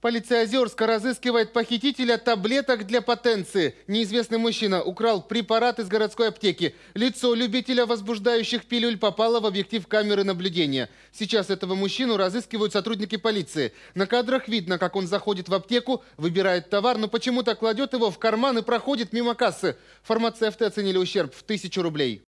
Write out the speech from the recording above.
Полиция Озерска разыскивает похитителя таблеток для потенции. Неизвестный мужчина украл препарат из городской аптеки. Лицо любителя возбуждающих пилюль попало в объектив камеры наблюдения. Сейчас этого мужчину разыскивают сотрудники полиции. На кадрах видно, как он заходит в аптеку, выбирает товар, но почему-то кладет его в карман и проходит мимо кассы. Фармацевты оценили ущерб в тысячу рублей.